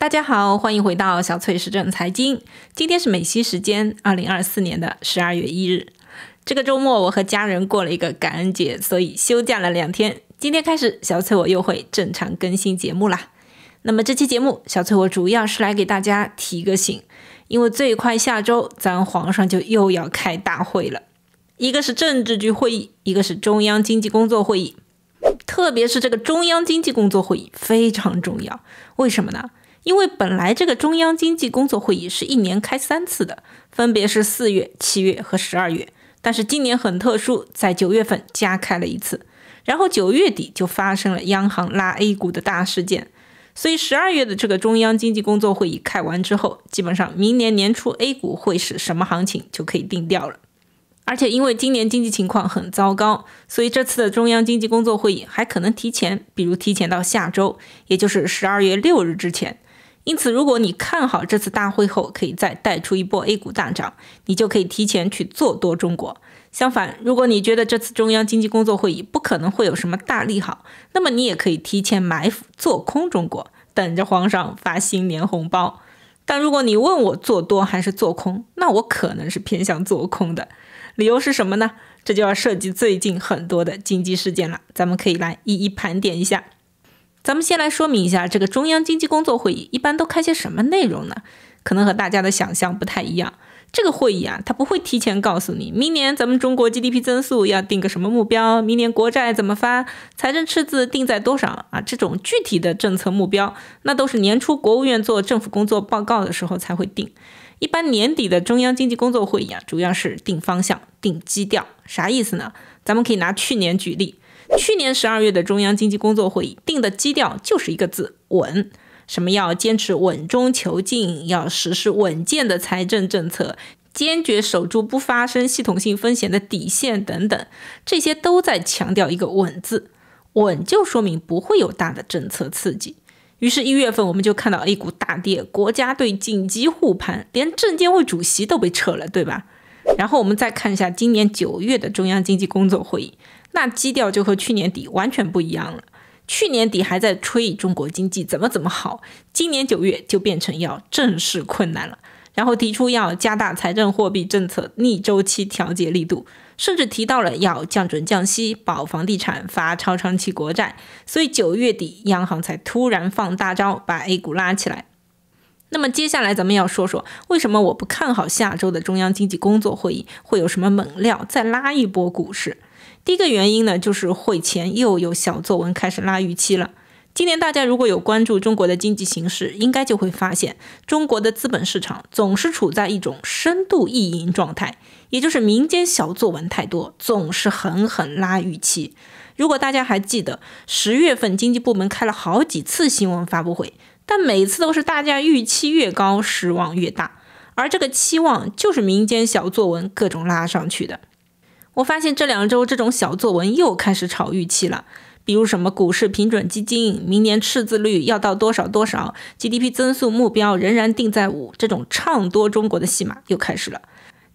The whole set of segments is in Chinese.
大家好，欢迎回到小翠时政财经。今天是美西时间二零二四年的十二月一日。这个周末我和家人过了一个感恩节，所以休假了两天。今天开始，小翠我又会正常更新节目啦。那么这期节目，小翠我主要是来给大家提个醒，因为最快下周咱皇上就又要开大会了，一个是政治局会议，一个是中央经济工作会议。特别是这个中央经济工作会议非常重要，为什么呢？因为本来这个中央经济工作会议是一年开三次的，分别是四月、七月和十二月，但是今年很特殊，在九月份加开了一次，然后九月底就发生了央行拉 A 股的大事件，所以十二月的这个中央经济工作会议开完之后，基本上明年年初 A 股会是什么行情就可以定掉了。而且因为今年经济情况很糟糕，所以这次的中央经济工作会议还可能提前，比如提前到下周，也就是十二月六日之前。因此，如果你看好这次大会后可以再带出一波 A 股大涨，你就可以提前去做多中国。相反，如果你觉得这次中央经济工作会议不可能会有什么大利好，那么你也可以提前埋伏做空中国，等着皇上发新年红包。但如果你问我做多还是做空，那我可能是偏向做空的。理由是什么呢？这就要涉及最近很多的经济事件了，咱们可以来一一盘点一下。咱们先来说明一下，这个中央经济工作会议一般都开些什么内容呢？可能和大家的想象不太一样。这个会议啊，它不会提前告诉你，明年咱们中国 GDP 增速要定个什么目标，明年国债怎么发，财政赤字定在多少啊？这种具体的政策目标，那都是年初国务院做政府工作报告的时候才会定。一般年底的中央经济工作会议啊，主要是定方向、定基调，啥意思呢？咱们可以拿去年举例。去年十二月的中央经济工作会议定的基调就是一个字“稳”，什么要坚持稳中求进，要实施稳健的财政政策，坚决守住不发生系统性风险的底线等等，这些都在强调一个“稳”字。稳就说明不会有大的政策刺激。于是，一月份我们就看到 A 股大跌，国家对紧急护盘，连证监会主席都被撤了，对吧？然后我们再看一下今年九月的中央经济工作会议。那基调就和去年底完全不一样了。去年底还在吹中国经济怎么怎么好，今年九月就变成要正视困难了，然后提出要加大财政货币政策逆周期调节力度，甚至提到了要降准降息保房地产发超长期国债。所以九月底央行才突然放大招，把 A 股拉起来。那么接下来咱们要说说，为什么我不看好下周的中央经济工作会议会有什么猛料，再拉一波股市。第一个原因呢，就是会前又有小作文开始拉预期了。今年大家如果有关注中国的经济形势，应该就会发现，中国的资本市场总是处在一种深度意淫状态，也就是民间小作文太多，总是狠狠拉预期。如果大家还记得，十月份经济部门开了好几次新闻发布会，但每次都是大家预期越高，失望越大，而这个期望就是民间小作文各种拉上去的。我发现这两周这种小作文又开始炒预期了，比如什么股市平准基金，明年赤字率要到多少多少，GDP 增速目标仍然定在五，这种唱多中国的戏码又开始了。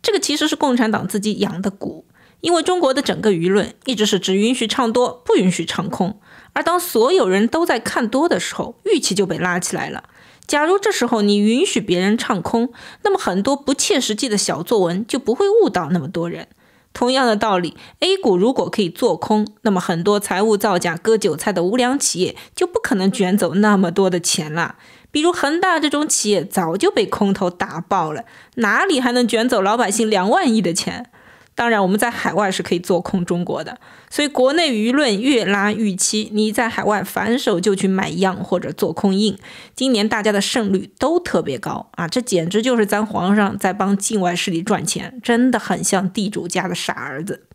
这个其实是共产党自己养的蛊，因为中国的整个舆论一直是只允许唱多，不允许唱空。而当所有人都在看多的时候，预期就被拉起来了。假如这时候你允许别人唱空，那么很多不切实际的小作文就不会误导那么多人。同样的道理，A 股如果可以做空，那么很多财务造假、割韭菜的无良企业就不可能卷走那么多的钱了。比如恒大这种企业，早就被空头打爆了，哪里还能卷走老百姓两万亿的钱？当然，我们在海外是可以做空中国的，所以国内舆论越拉预期，你在海外反手就去买样或者做空硬。今年大家的胜率都特别高啊，这简直就是咱皇上在帮境外势力赚钱，真的很像地主家的傻儿子。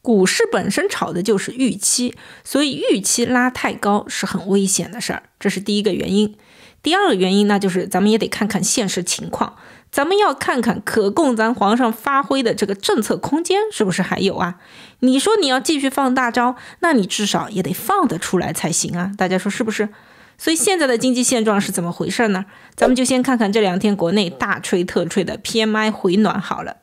股市本身炒的就是预期，所以预期拉太高是很危险的事儿，这是第一个原因。第二个原因，那就是咱们也得看看现实情况。咱们要看看可供咱皇上发挥的这个政策空间是不是还有啊？你说你要继续放大招，那你至少也得放得出来才行啊！大家说是不是？所以现在的经济现状是怎么回事呢？咱们就先看看这两天国内大吹特吹的 PMI 回暖好了，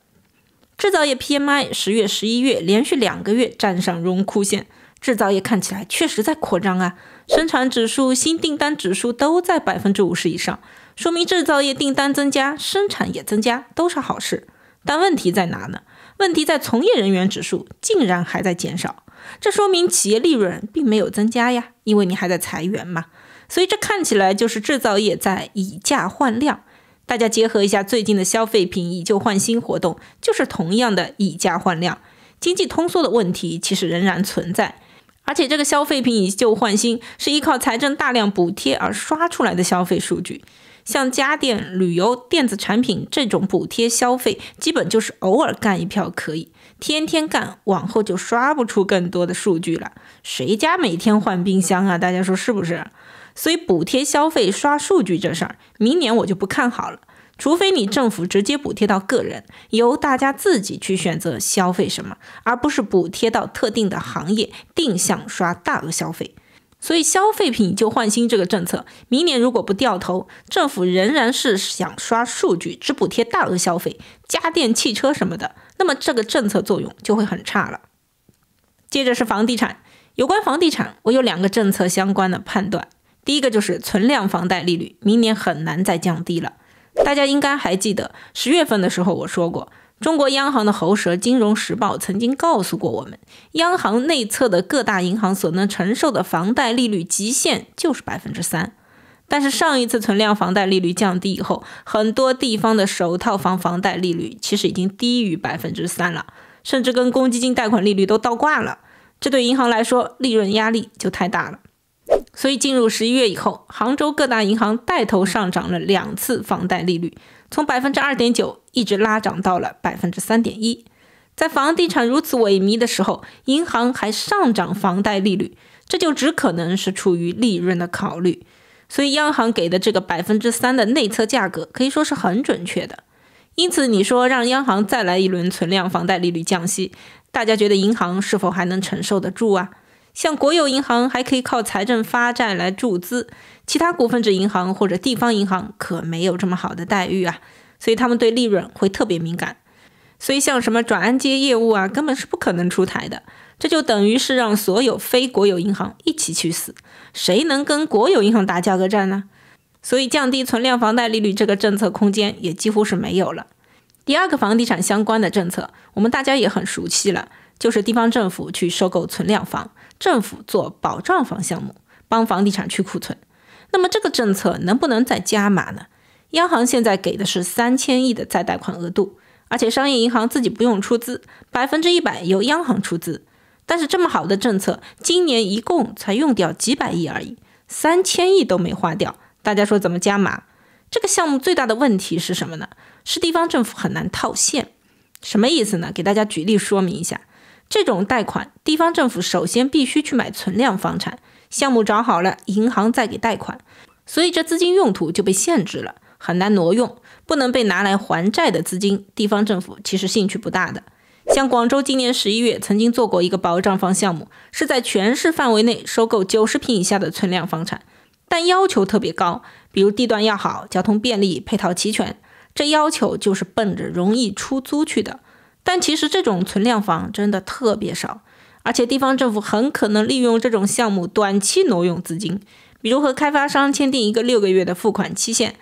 制造业 PMI 十月、十一月连续两个月站上荣枯线，制造业看起来确实在扩张啊，生产指数、新订单指数都在百分之五十以上。说明制造业订单增加，生产也增加，都是好事。但问题在哪呢？问题在从业人员指数竟然还在减少，这说明企业利润并没有增加呀，因为你还在裁员嘛。所以这看起来就是制造业在以价换量。大家结合一下最近的消费品以旧换新活动，就是同样的以价换量。经济通缩的问题其实仍然存在，而且这个消费品以旧换新是依靠财政大量补贴而刷出来的消费数据。像家电、旅游、电子产品这种补贴消费，基本就是偶尔干一票可以，天天干往后就刷不出更多的数据了。谁家每天换冰箱啊？大家说是不是？所以补贴消费刷数据这事儿，明年我就不看好了。除非你政府直接补贴到个人，由大家自己去选择消费什么，而不是补贴到特定的行业定向刷大额消费。所以消费品就换新这个政策，明年如果不掉头，政府仍然是想刷数据，只补贴大额消费，家电、汽车什么的，那么这个政策作用就会很差了。接着是房地产，有关房地产，我有两个政策相关的判断，第一个就是存量房贷利率，明年很难再降低了。大家应该还记得，十月份的时候我说过。中国央行的喉舌《金融时报》曾经告诉过我们，央行内测的各大银行所能承受的房贷利率极限就是百分之三。但是上一次存量房贷利率降低以后，很多地方的首套房房贷利率其实已经低于百分之三了，甚至跟公积金贷款利率都倒挂了。这对银行来说，利润压力就太大了。所以进入十一月以后，杭州各大银行带头上涨了两次房贷利率。从百分之二点九一直拉涨到了百分之三点一，在房地产如此萎靡的时候，银行还上涨房贷利率，这就只可能是出于利润的考虑。所以，央行给的这个百分之三的内测价格可以说是很准确的。因此，你说让央行再来一轮存量房贷利率降息，大家觉得银行是否还能承受得住啊？像国有银行还可以靠财政发债来注资，其他股份制银行或者地方银行可没有这么好的待遇啊，所以他们对利润会特别敏感，所以像什么转按揭业务啊，根本是不可能出台的，这就等于是让所有非国有银行一起去死，谁能跟国有银行打价格战呢？所以降低存量房贷利率这个政策空间也几乎是没有了。第二个房地产相关的政策，我们大家也很熟悉了，就是地方政府去收购存量房。政府做保障房项目，帮房地产去库存。那么这个政策能不能再加码呢？央行现在给的是三千亿的再贷款额度，而且商业银行自己不用出资，百分之一百由央行出资。但是这么好的政策，今年一共才用掉几百亿而已，三千亿都没花掉，大家说怎么加码？这个项目最大的问题是什么呢？是地方政府很难套现。什么意思呢？给大家举例说明一下。这种贷款，地方政府首先必须去买存量房产项目，找好了，银行再给贷款，所以这资金用途就被限制了，很难挪用，不能被拿来还债的资金，地方政府其实兴趣不大的。像广州今年十一月曾经做过一个保障房项目，是在全市范围内收购九十平以下的存量房产，但要求特别高，比如地段要好，交通便利，配套齐全，这要求就是奔着容易出租去的。但其实这种存量房真的特别少，而且地方政府很可能利用这种项目短期挪用资金，比如和开发商签订一个六个月的付款期限。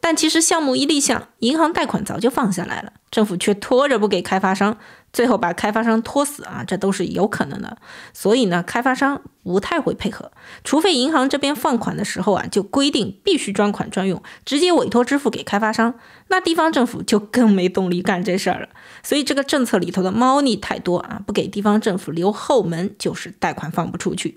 但其实项目一立项，银行贷款早就放下来了，政府却拖着不给开发商，最后把开发商拖死啊，这都是有可能的。所以呢，开发商不太会配合，除非银行这边放款的时候啊，就规定必须专款专用，直接委托支付给开发商，那地方政府就更没动力干这事儿了。所以这个政策里头的猫腻太多啊，不给地方政府留后门，就是贷款放不出去。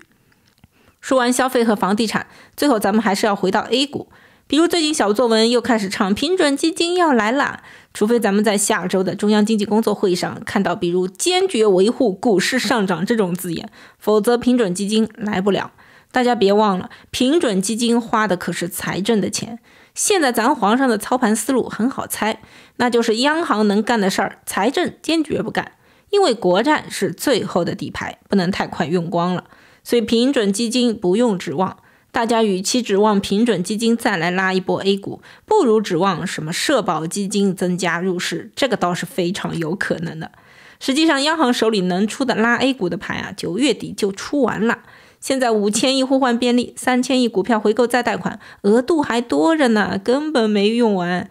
说完消费和房地产，最后咱们还是要回到 A 股。比如最近小作文又开始唱平准基金要来啦，除非咱们在下周的中央经济工作会议上看到，比如坚决维护股市上涨这种字眼，否则平准基金来不了。大家别忘了，平准基金花的可是财政的钱。现在咱皇上的操盘思路很好猜，那就是央行能干的事儿，财政坚决不干，因为国债是最后的底牌，不能太快用光了，所以平准基金不用指望。大家与其指望平准基金再来拉一波 A 股，不如指望什么社保基金增加入市，这个倒是非常有可能的。实际上，央行手里能出的拉 A 股的牌啊，九月底就出完了。现在五千亿互换便利、三千亿股票回购再贷款额度还多着呢，根本没用完。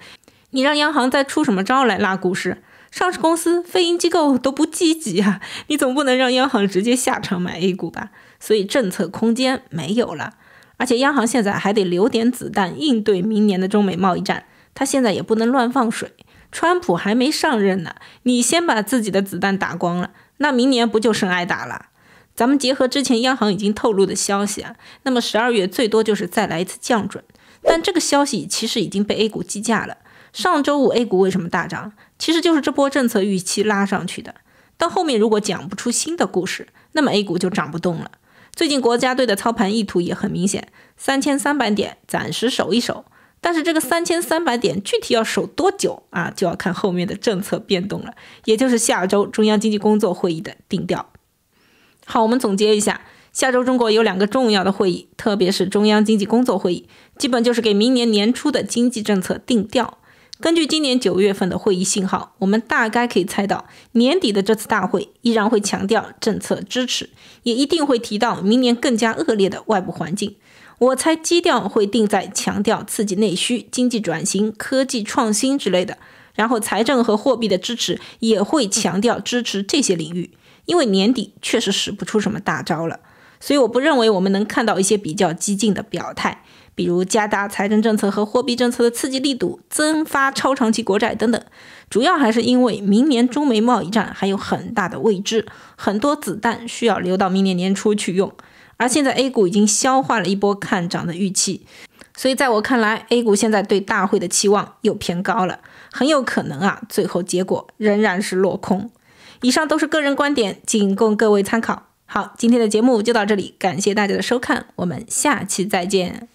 你让央行再出什么招来拉股市？上市公司、非银机构都不积极啊，你总不能让央行直接下场买 A 股吧？所以政策空间没有了。而且央行现在还得留点子弹应对明年的中美贸易战，它现在也不能乱放水。川普还没上任呢，你先把自己的子弹打光了，那明年不就剩挨打了？咱们结合之前央行已经透露的消息啊，那么十二月最多就是再来一次降准，但这个消息其实已经被 A 股计价了。上周五 A 股为什么大涨？其实就是这波政策预期拉上去的。但后面如果讲不出新的故事，那么 A 股就涨不动了。最近国家队的操盘意图也很明显，三千三百点暂时守一守，但是这个三千三百点具体要守多久啊，就要看后面的政策变动了，也就是下周中央经济工作会议的定调。好，我们总结一下，下周中国有两个重要的会议，特别是中央经济工作会议，基本就是给明年年初的经济政策定调。根据今年九月份的会议信号，我们大概可以猜到，年底的这次大会依然会强调政策支持，也一定会提到明年更加恶劣的外部环境。我猜基调会定在强调刺激内需、经济转型、科技创新之类的，然后财政和货币的支持也会强调支持这些领域，因为年底确实使不出什么大招了。所以我不认为我们能看到一些比较激进的表态，比如加大财政政策和货币政策的刺激力度、增发超长期国债等等。主要还是因为明年中美贸易战还有很大的未知，很多子弹需要留到明年年初去用。而现在 A 股已经消化了一波看涨的预期，所以在我看来，A 股现在对大会的期望又偏高了，很有可能啊，最后结果仍然是落空。以上都是个人观点，仅供各位参考。好，今天的节目就到这里，感谢大家的收看，我们下期再见。